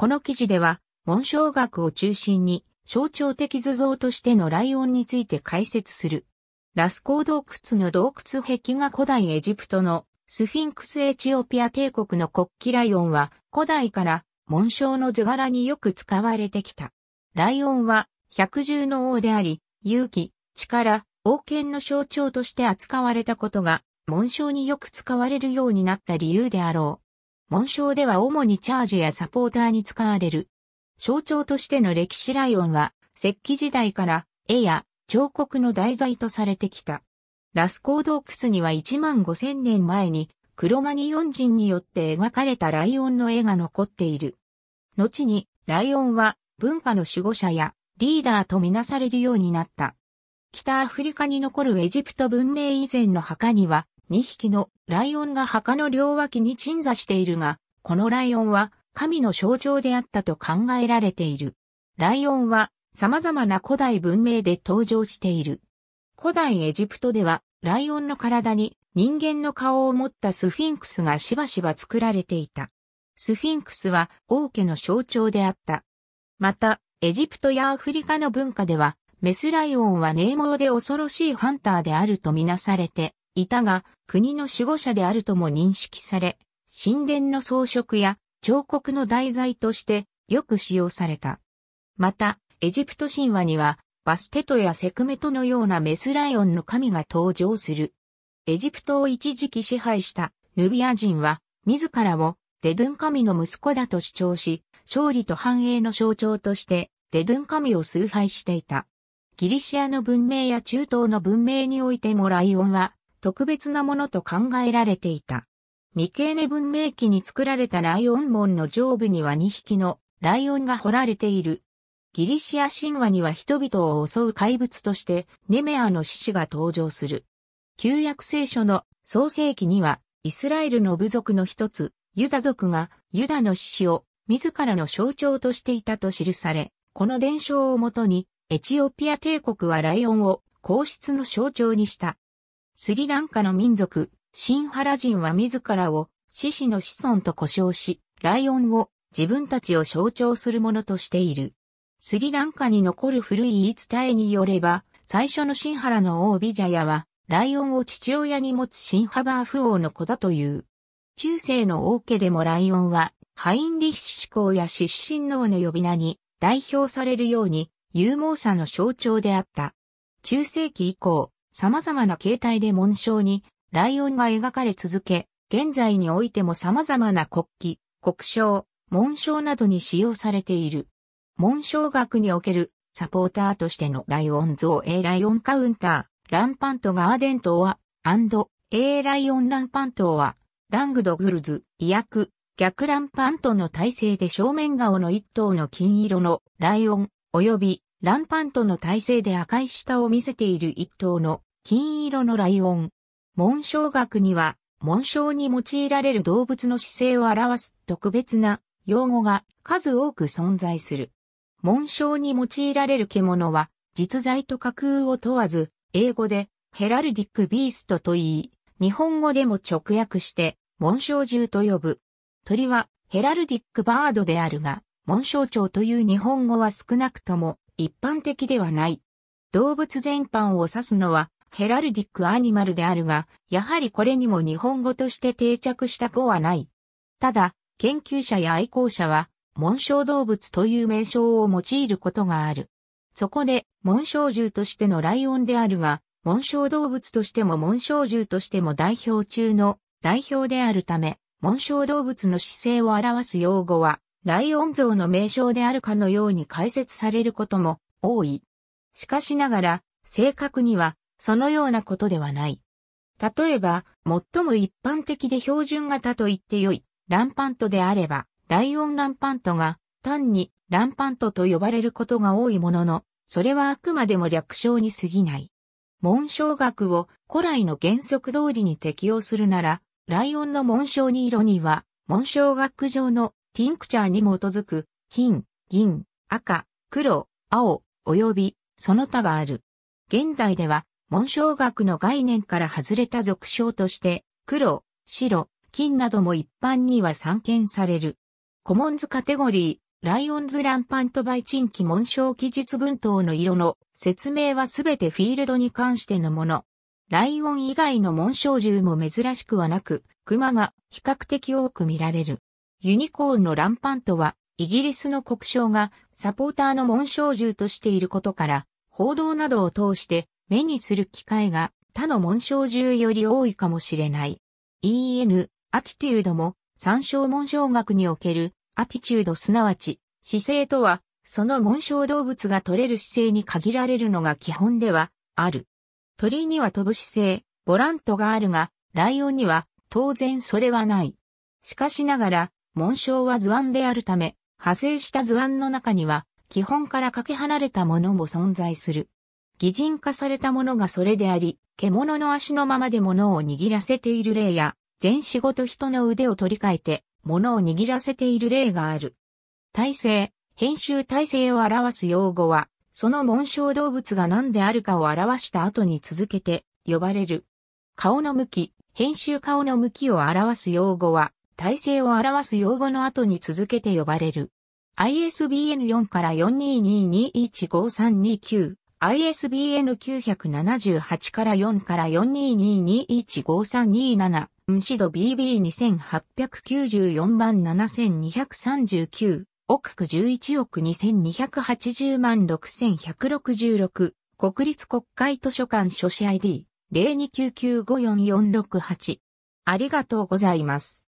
この記事では、紋章学を中心に、象徴的図像としてのライオンについて解説する。ラスコー洞窟の洞窟壁画古代エジプトのスフィンクスエチオピア帝国の国旗ライオンは古代から紋章の図柄によく使われてきた。ライオンは百獣の王であり、勇気、力、王権の象徴として扱われたことが紋章によく使われるようになった理由であろう。紋章では主にチャージやサポーターに使われる。象徴としての歴史ライオンは、石器時代から絵や彫刻の題材とされてきた。ラスコー洞窟には1万5000年前にクロマニオン人によって描かれたライオンの絵が残っている。後にライオンは文化の守護者やリーダーとみなされるようになった。北アフリカに残るエジプト文明以前の墓には2匹のライオンが墓の両脇に鎮座しているが、このライオンは神の象徴であったと考えられている。ライオンは様々な古代文明で登場している。古代エジプトではライオンの体に人間の顔を持ったスフィンクスがしばしば作られていた。スフィンクスは王家の象徴であった。また、エジプトやアフリカの文化では、メスライオンはネーモロで恐ろしいハンターであるとみなされていたが、国の守護者であるとも認識され、神殿の装飾や彫刻の題材としてよく使用された。また、エジプト神話には、バステトやセクメトのようなメスライオンの神が登場する。エジプトを一時期支配したヌビア人は、自らをデドゥン神の息子だと主張し、勝利と繁栄の象徴として、デドゥン神を崇拝していた。ギリシアの文明や中東の文明においてもライオンは、特別なものと考えられていた。未経年文明期に作られたライオン門の上部には2匹のライオンが彫られている。ギリシア神話には人々を襲う怪物としてネメアの獅子が登場する。旧約聖書の創世記にはイスラエルの部族の一つユダ族がユダの獅子を自らの象徴としていたと記され、この伝承をもとにエチオピア帝国はライオンを皇室の象徴にした。スリランカの民族、シンハラ人は自らを獅子の子孫と呼称し、ライオンを自分たちを象徴するものとしている。スリランカに残る古い言い伝えによれば、最初のシンハラの王ビジャヤは、ライオンを父親に持つシンハバーフ王の子だという。中世の王家でもライオンは、ハインリッシュ公や出身王の呼び名に代表されるように、勇猛さの象徴であった。中世紀以降、様々な形態で紋章にライオンが描かれ続け、現在においても様々な国旗、国章、紋章などに使用されている。紋章学におけるサポーターとしてのライオン像 A ライオンカウンター、ランパントガーデントは、アンド、A ライオンランパントは、ラングドグルズ、医薬、逆ランパントの体制で正面顔の一頭の金色のライオン、及びランパントの体勢で赤い舌を見せている一頭の金色のライオン。紋章学には、紋章に用いられる動物の姿勢を表す特別な用語が数多く存在する。紋章に用いられる獣は、実在と架空を問わず、英語でヘラルディック・ビーストと言い、日本語でも直訳して、紋章獣と呼ぶ。鳥はヘラルディック・バードであるが、紋章鳥という日本語は少なくとも一般的ではない。動物全般を指すのはヘラルディックアニマルであるが、やはりこれにも日本語として定着した子はない。ただ、研究者や愛好者は、紋章動物という名称を用いることがある。そこで、紋章獣としてのライオンであるが、紋章動物としても紋章獣としても代表中の代表であるため、紋章動物の姿勢を表す用語は、ライオン像の名称であるかのように解説されることも多い。しかしながら、正確にはそのようなことではない。例えば、最も一般的で標準型と言って良い、ランパントであれば、ライオンランパントが単にランパントと呼ばれることが多いものの、それはあくまでも略称に過ぎない。紋章学を古来の原則通りに適用するなら、ライオンの紋章に色には、紋章学上のティンクチャーに基づく、金、銀、赤、黒、青、及び、その他がある。現代では、紋章学の概念から外れた俗称として、黒、白、金なども一般には散見される。コモンズカテゴリー、ライオンズランパントバイチンキ紋章記述文等の色の説明はすべてフィールドに関してのもの。ライオン以外の紋章銃も珍しくはなく、熊が比較的多く見られる。ユニコーンのランパントは、イギリスの国章がサポーターの紋章銃としていることから、報道などを通して目にする機会が他の紋章銃より多いかもしれない。EN、アティテュードも参照紋章学におけるアティチュードすなわち姿勢とは、その紋章動物が取れる姿勢に限られるのが基本ではある。鳥には飛ぶ姿勢、ボラントがあるが、ライオンには当然それはない。しかしながら、紋章は図案であるため、派生した図案の中には、基本からかけ離れたものも存在する。擬人化されたものがそれであり、獣の足のままで物を握らせている例や、全仕事人の腕を取り替えて、物を握らせている例がある。体制、編集体制を表す用語は、その紋章動物が何であるかを表した後に続けて呼ばれる。顔の向き、編集顔の向きを表す用語は、体制を表す用語の後に続けて呼ばれる。ISBN 4から4 2 2 2 1 5 3 2 9 ISBN 978から4から4 2 2 2 1 5 3 2 7ンシド BB2894 万7239億区11億2280万6166国立国会図書館書士 ID 0299544668ありがとうございます。